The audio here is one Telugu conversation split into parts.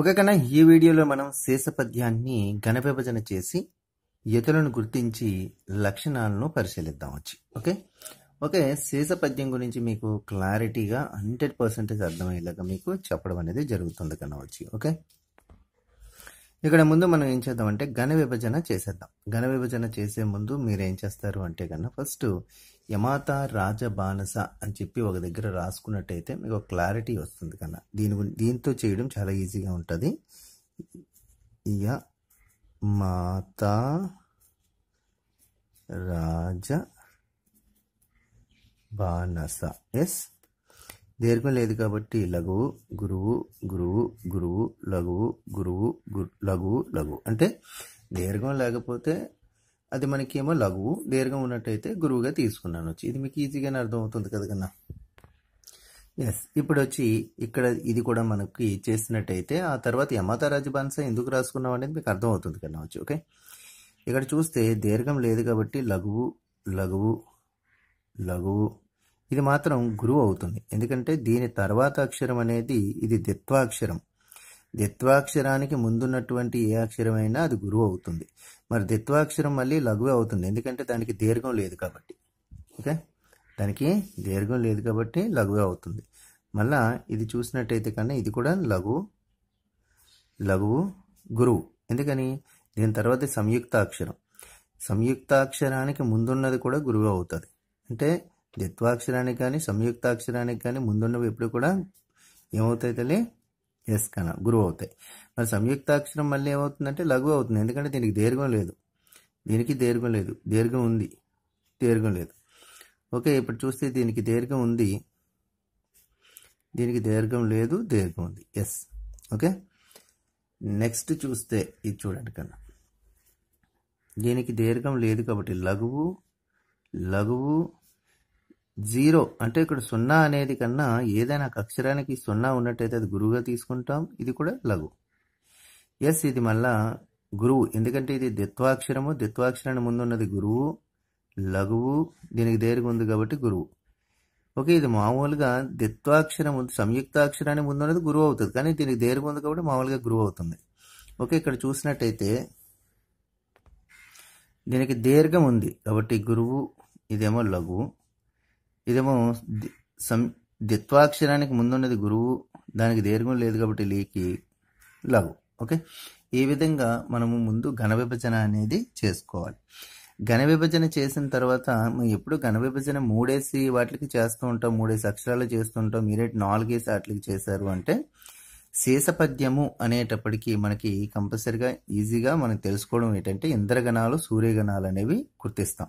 ఒక కన్నా ఈ వీడియోలో మనం శేషపద్యాన్ని ఘనవిభజన చేసి యతులను గుర్తించి లక్షణాలను పరిశీలిద్దాం వచ్చి ఓకే ఓకే శేషపద్యం గురించి మీకు క్లారిటీగా హండ్రెడ్ పర్సెంటేజ్ అర్థమయ్యేలాగా మీకు చెప్పడం అనేది జరుగుతుంది కన్నా వచ్చి ఓకే ఇక్కడ ముందు మనం ఏం చేద్దామంటే ఘన విభజన చేసేద్దాం ఘన విభజన చేసే ముందు మీరు ఏం చేస్తారు అంటే కన్నా ఫస్ట్ యమాత రాజ బానస అని చెప్పి ఒక దగ్గర రాసుకున్నట్టయితే మీకు క్లారిటీ వస్తుంది కన్నా దీని దీంతో చేయడం చాలా ఈజీగా ఉంటుంది ఇయ మాత రాజ బానస ఎస్ దీర్ఘం లేదు కాబట్టి లఘువు గురువు గురువు గురువు లఘువు గురువు గురు లఘువు లఘువు అంటే దీర్ఘం లేకపోతే అది మనకేమో లఘువు దీర్ఘం ఉన్నట్టయితే గురువుగా తీసుకున్నాను వచ్చి ఇది మీకు ఈజీగానే అర్థమవుతుంది కదా కన్నా ఎస్ ఇప్పుడు వచ్చి ఇక్కడ ఇది కూడా మనకి చేసినట్టయితే ఆ తర్వాత యమాత రాజభాన్స ఎందుకు రాసుకున్నాం అనేది మీకు అర్థమవుతుంది కన్నా వచ్చి ఓకే ఇక్కడ చూస్తే దీర్ఘం లేదు కాబట్టి లఘువు లఘువు లఘువు ఇది మాత్రం గురువు అవుతుంది ఎందుకంటే దీని తర్వాత అక్షరం అనేది ఇది ద్విత్వాక్షరం దిత్వాక్షరానికి ముందున్నటువంటి ఏ అక్షరమైనా అది గురువు అవుతుంది మరి దిత్వాక్షరం మళ్ళీ లఘువే అవుతుంది ఎందుకంటే దానికి దీర్ఘం లేదు కాబట్టి ఓకే దానికి దీర్ఘం లేదు కాబట్టి లఘువే అవుతుంది మళ్ళా ఇది చూసినట్టయితే కన్నా ఇది కూడా లఘు లఘువు గురువు ఎందుకని దీని తర్వాత సంయుక్త అక్షరం సంయుక్తాక్షరానికి ముందున్నది కూడా గురువు అవుతుంది అంటే ద్విత్వాక్షరానికి కానీ సంయుక్తాక్షరానికి కానీ ముందున్నవి ఎప్పుడు కూడా ఏమవుతాయి తల్లి ఎస్ కన గురువు అవుతాయి మరి సంయుక్తాక్షరం మళ్ళీ ఏమవుతుందంటే లఘు అవుతుంది ఎందుకంటే దీనికి దీర్ఘం లేదు దీనికి దీర్ఘం లేదు దీర్ఘం ఉంది దీర్ఘం లేదు ఓకే ఇప్పుడు చూస్తే దీనికి దీర్ఘం ఉంది దీనికి దీర్ఘం లేదు దీర్ఘం ఉంది ఎస్ ఓకే నెక్స్ట్ చూస్తే ఇది చూడండి కన్నా దీనికి దీర్ఘం లేదు కాబట్టి లఘువు లఘువు జీరో అంటే ఇక్కడ సున్నా అనేది కన్నా ఏదైనా ఒక అక్షరానికి సున్నా ఉన్నట్టయితే అది గురువుగా తీసుకుంటాం ఇది కూడా లఘు ఎస్ ఇది మళ్ళా గురువు ఎందుకంటే ఇది దిత్వాక్షరము ముందు ముందున్నది గురువు లఘువు దీనికి దేరుగు ఉంది కాబట్టి గురువు ఓకే ఇది మామూలుగా దిత్వాక్షరం సంయుక్తాక్షరాన్ని ముందున్నది గురువు అవుతుంది కానీ దీనికి దేరుగా ఉంది కాబట్టి మామూలుగా గురువు అవుతుంది ఓకే ఇక్కడ చూసినట్టయితే దీనికి దీర్ఘం ఉంది కాబట్టి గురువు ఇదేమో లఘువు ఇదేమో సం దిత్వాక్షరానికి ముందున్నది గురువు దానికి దీర్ఘం లేదు కాబట్టి లీకి లఘు ఓకే ఈ విధంగా మనము ముందు ఘన విభజన అనేది చేసుకోవాలి ఘన విభజన చేసిన తర్వాత మేము ఎప్పుడు ఘన విభజన మూడేసి వాటికి చేస్తూ ఉంటాం మూడేసి అక్షరాలు చేస్తూ ఉంటాం మీరేటి నాలుగేసి వాటికి చేశారు అంటే శేషపద్యము అనేటప్పటికీ మనకి కంపల్సరిగా ఈజీగా మనం తెలుసుకోవడం ఏంటంటే ఇంద్రగణాలు సూర్యగణాలు అనేవి గుర్తిస్తాం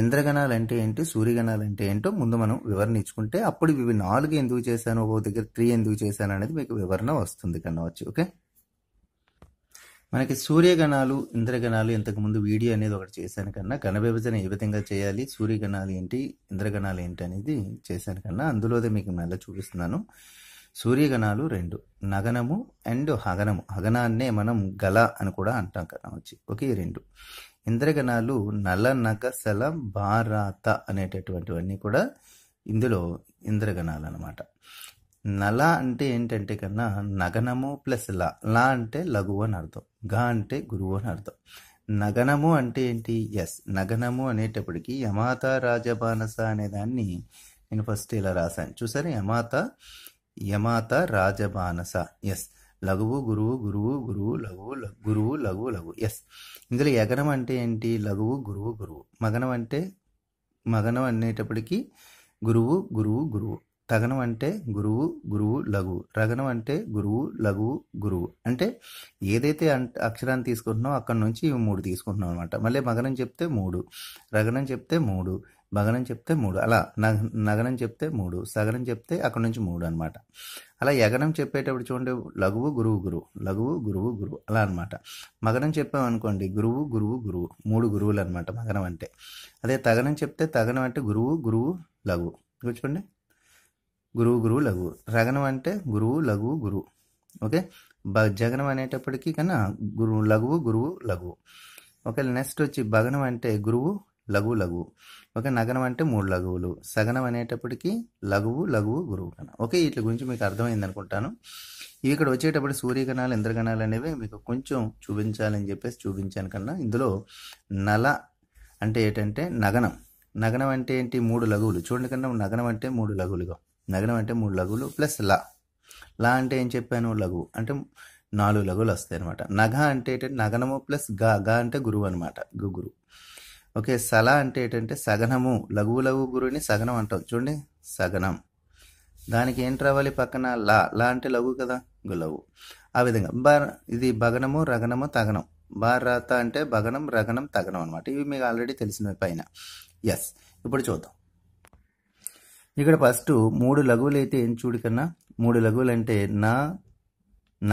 ఇంద్రగణాలు అంటే ఏంటి సూర్యగణాలు అంటే ఏంటో ముందు మనం వివరణ ఇచ్చుకుంటే అప్పుడు ఇవి నాలుగు ఎందుకు చేశాను ఒక దగ్గర త్రీ ఎందుకు చేశాను అనేది మీకు వివరణ వస్తుంది కనవచ్చు ఓకే మనకి సూర్యగణాలు ఇంద్రగణాలు ఇంతకుముందు వీడియో అనేది ఒకటి చేశాను కన్నా గణ విభజన ఏ విధంగా చేయాలి సూర్యగణాలు ఏంటి ఇంద్రగణాలు ఏంటి అనేది చేశాను కన్నా అందులోదే మీకు మళ్ళీ చూపిస్తున్నాను సూర్యగణాలు రెండు నగనము అండ్ హగనము హగనాన్నే మనం గల అని కూడా అంటాం కదా వచ్చి రెండు ఇంద్రగణాలు నల నగసల భారత అనేటటువంటివన్నీ కూడా ఇందులో ఇంద్రగణాలు అనమాట నల అంటే ఏంటంటే కన్నా నగనము ప్లస్ ల లా అంటే లఘు అని అర్థం గ అంటే గురువు అని అర్థం నగనము అంటే ఏంటి ఎస్ నగనము అనేటప్పటికీ యమాత రాజబానస అనే దాన్ని నేను ఫస్ట్ ఇలా రాశాను చూసారా యమాత యమాత రాజబానస ఎస్ లఘువు గురువు గురువు గురువు లఘువు గురువు లఘువు లఘువు ఎస్ ఇందులో యగనం అంటే ఏంటి లఘువు గురువు గురువు మగనం అంటే మగనం అనేటప్పటికీ గురువు గురువు గురువు తగనం అంటే గురువు గురువు లఘువు రగనం అంటే గురువు లఘువు గురువు అంటే ఏదైతే అక్షరాన్ని తీసుకుంటున్నామో అక్కడ నుంచి ఇవి మూడు తీసుకుంటున్నాం అనమాట మళ్ళీ మగనం చెప్తే మూడు రగనం చెప్తే మూడు భగనం చెప్తే మూడు అలా నగనం చెప్తే మూడు సగనం చెప్తే అక్కడ నుంచి మూడు అనమాట అలా యగనం చెప్పేటప్పుడు చూడండి లఘువు గురువు గురువు లఘువు గురువు గురువు అలా అనమాట మగనం చెప్పామనుకోండి గురువు గురువు గురువు మూడు గురువులు అనమాట మగనం అంటే అదే తగనం చెప్తే తగనం అంటే గురువు గురువు లఘువు కూర్చోండి గురువు గురువు లఘువు రగనం అంటే గురువు లఘువు గురువు ఓకే జగనం అనేటప్పటికీ కన్నా గురువు లఘువు గురువు లఘువు ఒకవేళ నెక్స్ట్ వచ్చి భగనం అంటే గురువు లఘు లఘు ఒక నగనం అంటే మూడు లఘువులు సగనం అనేటప్పటికి లఘువు లఘువు గురువు కణ ఓకే వీటి గురించి మీకు అర్థమైంది అనుకుంటాను ఇవి ఇక్కడ వచ్చేటప్పుడు సూర్యగణాలు ఇంద్రగణాలు అనేవి మీకు కొంచెం చూపించాలని చెప్పేసి చూపించాను కన్నా ఇందులో నల అంటే ఏంటంటే నగనం నగనం అంటే ఏంటి మూడు లఘువులు చూడండి కన్నా నగనం అంటే మూడు లఘువులుగా నగనం అంటే మూడు లఘువులు ప్లస్ లా లా అంటే ఏం చెప్పాను లఘువు అంటే నాలుగు లఘువులు వస్తాయి అనమాట నగ అంటే ఏంటంటే నగనము ప్లస్ గా గా అంటే గురువు అనమాట గురువు ఓకే సల అంటే ఏంటంటే సగనము లఘువు లఘు గురువుని సగనం అంటాం చూడండి సగనం దానికి ఏం రావాలి పక్కన లా లా అంటే లఘు కదా గులవు ఆ విధంగా బ ఇది భగనము రగనము తగనం బార్ రాత అంటే భగనం రగనం తగనం అనమాట ఇవి మీకు ఆల్రెడీ తెలిసినవి పైన ఎస్ ఇప్పుడు చూద్దాం ఇక్కడ ఫస్ట్ మూడు లఘువులు అయితే ఏం చూడు కన్నా మూడు లఘువులు అంటే నా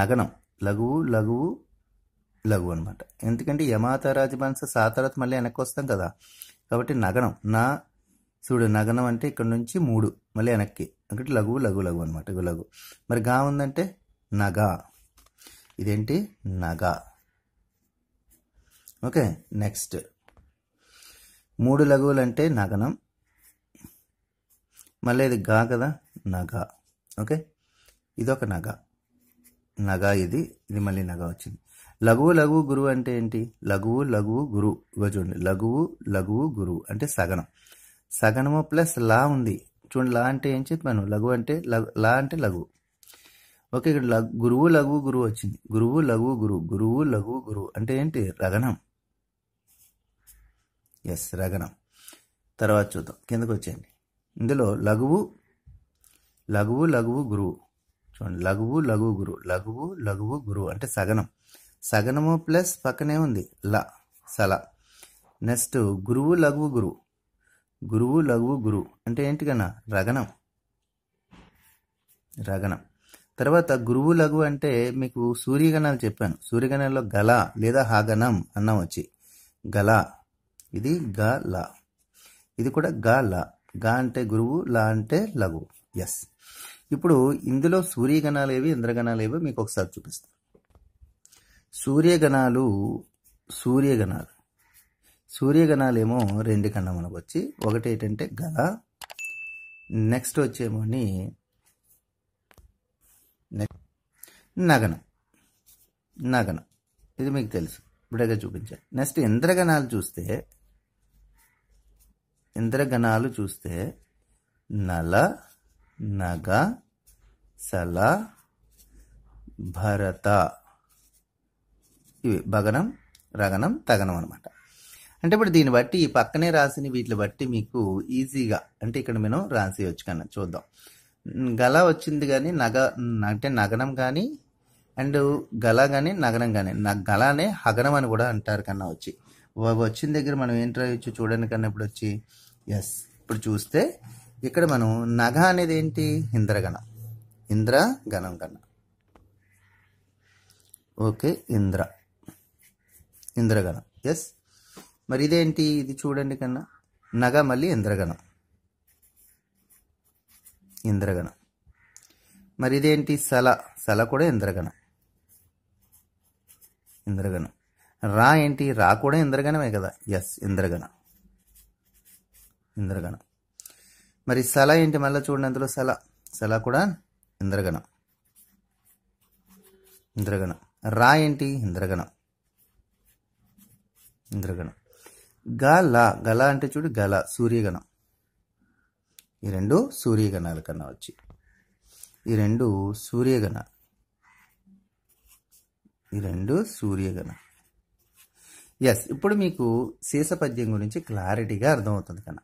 నగనం లఘువు లఘువు లఘు అనమాట ఎందుకంటే యమాత రాజవంశ సా తర్వాత మళ్ళీ వెనక్కి వస్తాం కదా కాబట్టి నగనం నా చూడు నగనం అంటే ఇక్కడ నుంచి మూడు మళ్ళీ వెనక్కి ఒకటి లఘు లఘు లఘు అనమాట లఘు మరి గా ఉందంటే నగ ఇదేంటి నగ ఓకే నెక్స్ట్ మూడు లఘువులు అంటే నగనం మళ్ళీ ఇది గా కదా నగ ఓకే ఇది ఒక నగ నగ ఇది ఇది మళ్ళీ నగ వచ్చింది లఘువు లఘువు గురువు అంటే ఏంటి లఘువు లఘువు గురు ఇగో చూడండి లఘువు లఘువు గురువు అంటే సగనం సగనము ప్లస్ లా ఉంది చూడండి లా అంటే ఏం చెప్పాను లఘు అంటే లా అంటే లఘువు ఓకే ఇక్కడ లఘు గురువు లఘువు గురువు వచ్చింది గురువు లఘువు గురువు గురువు లఘువు గురువు అంటే ఏంటి రగణం ఎస్ రగణం తర్వాత చూద్దాం కిందకు వచ్చేయండి ఇందులో లఘువు లఘువు లఘువు గురువు చూడండి లఘువు లఘువు గురువు లఘువు లఘువు గురువు అంటే సగనం సగనము ప్లస్ పక్కనే ఉంది ల సల నెక్స్ట్ గురువు లఘువు గురువు గురువు లఘువు గురువు అంటే ఏంటి కన్నా రగనం రగనం తర్వాత గురువు లఘువు అంటే మీకు సూర్యగణాలు చెప్పాను సూర్యగణంలో గల లేదా హగనం అన్నం వచ్చి గల ఇది గ ల ఇది కూడా గ ల గ అంటే గురువు ల అంటే లఘువు ఎస్ ఇప్పుడు ఇందులో సూర్యగణాలు ఏవి ఇంద్రగణాలు ఏవి మీకు ఒకసారి చూపిస్తాను సూర్యగణాలు సూర్యగణాలు సూర్యగణాలు ఏమో రెండు కన్నా మనకు వచ్చి ఒకటి ఏంటంటే గణ నెక్స్ట్ వచ్చేమోని నగనం నగనం ఇది మీకు తెలుసు ఇప్పుడేగా చూపించాలి నెక్స్ట్ ఇంద్రగణాలు చూస్తే ఇంద్రగణాలు చూస్తే నల నగ సల భరత ఇవి భగనం రగనం తగనం అనమాట అంటే ఇప్పుడు దీన్ని బట్టి ఈ పక్కనే రాసిన వీటిని బట్టి మీకు ఈజీగా అంటే ఇక్కడ రాసి వచ్చి కన్నా చూద్దాం గల వచ్చింది కానీ నగ అంటే నగనం కానీ అండ్ గల కానీ నగనం కానీ గలనే హగనం అని కూడా అంటారు కన్నా వచ్చి వచ్చిన దగ్గర మనం ఏం రాయొచ్చు చూడండి కన్నా ఇప్పుడు వచ్చి ఎస్ ఇప్పుడు చూస్తే ఇక్కడ మనం నగ అనేది ఏంటి ఇంద్రగణం ఇంద్ర గణం కన్నా ఓకే ఇంద్ర ఇంద్రగణం ఎస్ మరి ఇదేంటి ఇది చూడండి కన్నా నగ మళ్ళీ ఇంద్రగణం ఇంద్రగణం మరి ఇదేంటి సల సల కూడా ఇంద్రగణం ఇంద్రగణం రా ఏంటి రా కూడా ఇంద్రగణమే కదా ఎస్ ఇంద్రగణం ఇంద్రగణం మరి సల ఏంటి మళ్ళీ చూడండి అందులో సల సల కూడా ఇంద్రగణం ఇంద్రగణం రా ఏంటి ఇంద్రగణం ఇంద్రగణం గల గల అంటే చూడు గల సూర్యగణం ఈ రెండు సూర్యగణాల కన్నా వచ్చి ఈ రెండు సూర్యగణ ఈ రెండు సూర్యగణ ఎస్ ఇప్పుడు మీకు శేషపద్యం గురించి క్లారిటీగా అర్థమవుతుంది కన్నా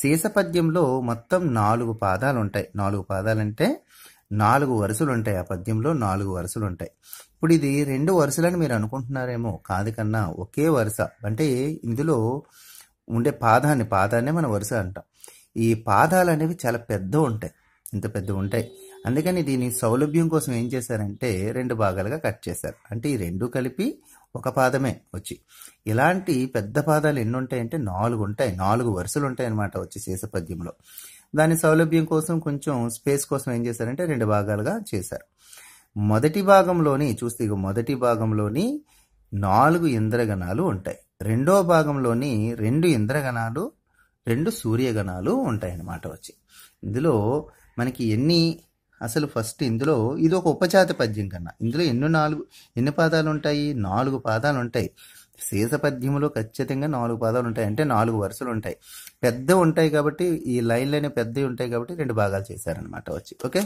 శేషపద్యంలో మొత్తం నాలుగు పాదాలు ఉంటాయి నాలుగు పాదాలంటే నాలుగు వరుసలు ఉంటాయి ఆ పద్యంలో నాలుగు వరుసలు ఉంటాయి ఇప్పుడు ఇది రెండు వరుసలని మీరు అనుకుంటున్నారేమో కాదు కన్నా ఒకే వరుస అంటే ఇందులో ఉండే పాదాన్ని పాదాన్నే మన వరుస అంటాం ఈ పాదాలు అనేవి చాలా పెద్ద ఉంటాయి ఇంత పెద్ద ఉంటాయి అందుకని దీని సౌలభ్యం కోసం ఏం చేశారంటే రెండు భాగాలుగా కట్ చేశారు అంటే ఈ రెండు కలిపి ఒక పాదమే వచ్చి ఇలాంటి పెద్ద పాదాలు ఎన్ని ఉంటాయంటే నాలుగు ఉంటాయి నాలుగు వరుసలు ఉంటాయి అన్నమాట వచ్చి శేషపద్యంలో దాని సౌలభ్యం కోసం కొంచెం స్పేస్ కోసం ఏం చేశారంటే రెండు భాగాలుగా చేశారు మొదటి భాగంలోని చూస్తే ఇక మొదటి భాగంలోని నాలుగు ఇంద్రగణాలు ఉంటాయి రెండో భాగంలోని రెండు ఇంద్రగణాలు రెండు సూర్యగణాలు ఉంటాయి అన్నమాట వచ్చి ఇందులో మనకి ఎన్ని అసలు ఫస్ట్ ఇందులో ఇది ఒక ఉపజాత పద్యం కన్నా ఇందులో ఎన్ని నాలుగు ఎన్ని పాదాలు ఉంటాయి నాలుగు పాదాలు ఉంటాయి శీత పద్యంలో ఖచ్చితంగా నాలుగు పదాలు ఉంటాయి అంటే నాలుగు వరుసలు ఉంటాయి పెద్ద ఉంటాయి కాబట్టి ఈ లైన్లు అనేవి పెద్దవి ఉంటాయి కాబట్టి రెండు భాగాలు చేశారనమాట వచ్చి ఓకే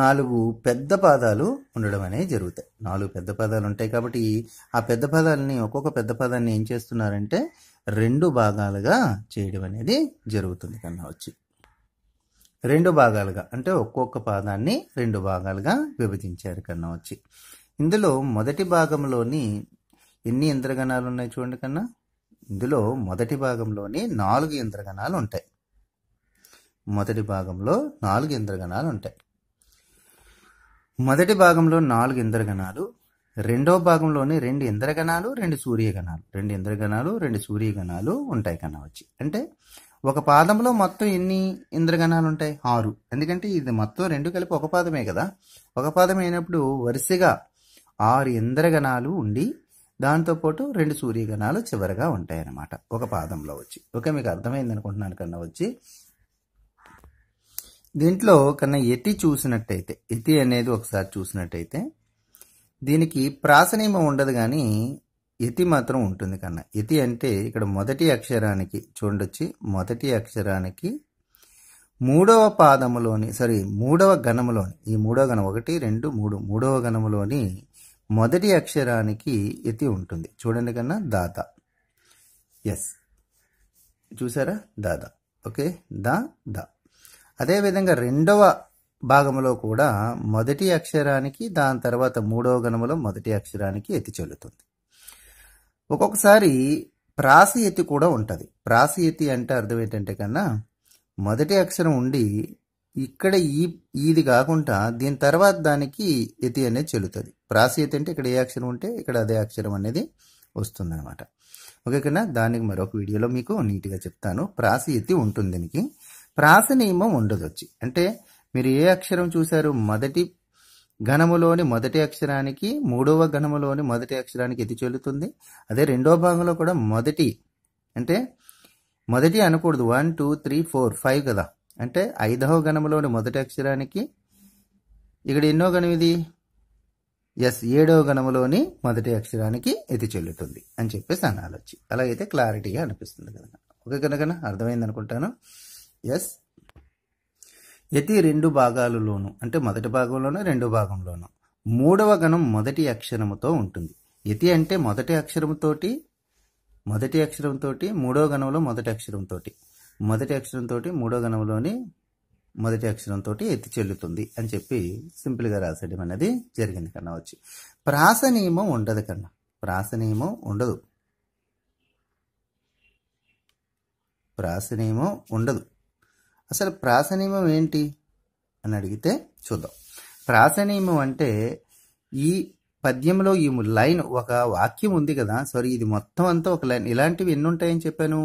నాలుగు పెద్ద పాదాలు ఉండడం అనేవి జరుగుతాయి నాలుగు పెద్ద పదాలు ఉంటాయి కాబట్టి ఆ పెద్ద పదాలని ఒక్కొక్క పెద్ద పదాన్ని ఏం చేస్తున్నారంటే రెండు భాగాలుగా చేయడం అనేది జరుగుతుంది కన్నా వచ్చి రెండు భాగాలుగా అంటే ఒక్కొక్క పాదాన్ని రెండు భాగాలుగా విభజించారు కన్నా వచ్చి ఇందులో మొదటి భాగంలోని ఎన్ని ఇంద్రగణాలు ఉన్నాయి చూడండి కన్నా ఇందులో మొదటి భాగంలోనే నాలుగు ఇంద్రగణాలు ఉంటాయి మొదటి భాగంలో నాలుగు ఇంద్రగణాలు ఉంటాయి మొదటి భాగంలో నాలుగు ఇంద్రగణాలు రెండో భాగంలోని రెండు ఇంద్రగణాలు రెండు సూర్యగణాలు రెండు ఇంద్రగణాలు రెండు సూర్యగణాలు ఉంటాయి వచ్చి అంటే ఒక పాదంలో మొత్తం ఎన్ని ఇంద్రగణాలు ఉంటాయి ఆరు ఎందుకంటే ఇది మొత్తం రెండు కలిపి ఒక పాదమే కదా ఒక పాదం అయినప్పుడు వరుసగా ఆరు ఇంద్రగణాలు ఉండి దాంతోపాటు రెండు సూర్యగణాలు ఉంటాయి ఉంటాయన్నమాట ఒక పాదంలో వచ్చి ఓకే మీకు అర్థమైంది అనుకుంటున్నాను కన్నా వచ్చి దీంట్లో కన్నా ఎతి చూసినట్టయితే ఎతి అనేది ఒకసారి చూసినట్టయితే దీనికి ప్రాసనీయం ఉండదు కానీ ఎతి మాత్రం ఉంటుంది కన్నా ఎతి అంటే ఇక్కడ మొదటి అక్షరానికి చూడొచ్చి మొదటి అక్షరానికి మూడవ పాదములోని సారీ మూడవ గణములోని ఈ మూడవ గణం ఒకటి రెండు మూడు మూడవ గణములోని మొదటి అక్షరానికి ఎతి ఉంటుంది చూడండి కన్నా దాత ఎస్ చూసారా దాద ఓకే దా ద అదేవిధంగా రెండవ భాగంలో కూడా మొదటి అక్షరానికి దాని తర్వాత మూడవ గణములో మొదటి అక్షరానికి ఎత్తి చెల్లుతుంది ఒక్కొక్కసారి ప్రాస ఎత్తి కూడా ఉంటుంది ప్రాస ఎత్తి అంటే అర్థం ఏంటంటే కన్నా మొదటి అక్షరం ఉండి ఇక్కడ ఈ ఇది కాకుండా దీని తర్వాత దానికి ఎతి అనేది చెల్లుతుంది ప్రాసీయతి అంటే ఇక్కడ ఏ అక్షరం ఉంటే ఇక్కడ అదే అక్షరం అనేది వస్తుందన్నమాట ఓకే కన్నా దానికి మరొక వీడియోలో మీకు నీట్గా చెప్తాను ప్రాసీయతి ఉంటుంది దీనికి ప్రాస నియమం ఉండదు వచ్చి అంటే మీరు ఏ అక్షరం చూశారు మొదటి ఘనములోని మొదటి అక్షరానికి మూడవ ఘనములోని మొదటి అక్షరానికి ఎతి చెల్లుతుంది అదే రెండవ భాగంలో కూడా మొదటి అంటే మొదటి అనకూడదు one two three four five కదా అంటే ఐదవ గణములోని మొదటి అక్షరానికి ఇక్కడ ఎన్నో గణం ఇది ఎస్ ఏడవ గణములోని మొదటి అక్షరానికి ఇది చెల్లుతుంది అని చెప్పేసి అనాలి అలా అలాగైతే క్లారిటీగా అనిపిస్తుంది కదా ఒక కనుక అర్థమైంది అనుకుంటాను ఎస్ యతి రెండు భాగాలలోనూ అంటే మొదటి భాగంలోనూ రెండు భాగంలోనూ మూడవ గణం మొదటి అక్షరముతో ఉంటుంది ఎతి అంటే మొదటి అక్షరముతోటి మొదటి అక్షరంతో మూడవ గణంలో మొదటి అక్షరంతో మొదటి అక్షరంతో మూడో గణంలోని మొదటి అక్షరంతో ఎత్తి చెల్లుతుంది అని చెప్పి సింపుల్గా రాసేయడం అనేది జరిగింది కన్నా వచ్చి ప్రాస నియమం ఉండదు కన్నా ప్రాస నియమం ఉండదు ప్రాస నియమం ఉండదు అసలు ప్రాస నియమం ఏంటి అని అడిగితే చూద్దాం ప్రాస నియమం అంటే ఈ పద్యంలో ఈ లైన్ ఒక వాక్యం ఉంది కదా సారీ ఇది మొత్తం అంతా ఒక లైన్ ఇలాంటివి ఎన్ని ఉంటాయని చెప్పాను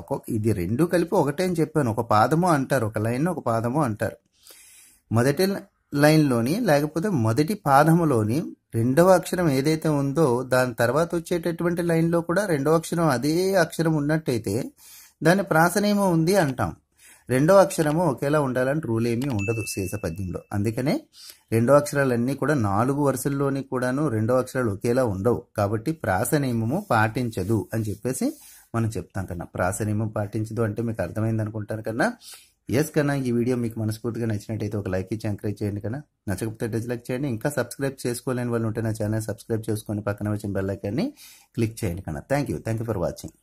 ఒక ఇది రెండు కలిపి ఒకటే అని చెప్పాను ఒక పాదము అంటారు ఒక లైన్ ఒక పాదము అంటారు మొదటి లైన్లోని లేకపోతే మొదటి పాదములోని రెండవ అక్షరం ఏదైతే ఉందో దాని తర్వాత వచ్చేటటువంటి లైన్లో కూడా రెండవ అక్షరం అదే అక్షరం ఉన్నట్టయితే దాని ప్రాసనేమో ఉంది అంటాం రెండో అక్షరము ఒకేలా ఉండాలని రూల్ ఏమీ ఉండదు శేష పద్యంలో అందుకనే రెండో అక్షరాలన్నీ కూడా నాలుగు వరుసల్లోని కూడాను రెండో అక్షరాలు ఒకేలా ఉండవు కాబట్టి ప్రాస నియమము పాటించదు అని చెప్పేసి మనం చెప్తాం కన్నా ప్రాస నియమం పాటించదు అంటే మీకు అర్థమైంది అనుకుంటాను కన్నా ఎస్ కన్నా ఈ వీడియో మీకు మనస్ఫూర్తిగా నచ్చినట్టయితే ఒక లైక్ ఇచ్చి ఎంకరేజ్ చేయండి కన్నా నచ్చకపోతే డిస్లైక్ చేయండి ఇంకా సబ్స్క్రైబ్ చేసుకోలేని వాళ్ళు ఉంటే నా ఛానల్ సబ్స్క్రైబ్ చేసుకొని పక్కన వచ్చిన బెల్లైకాన్ని క్లిక్ చేయండి కన్నా thank you thank you for watching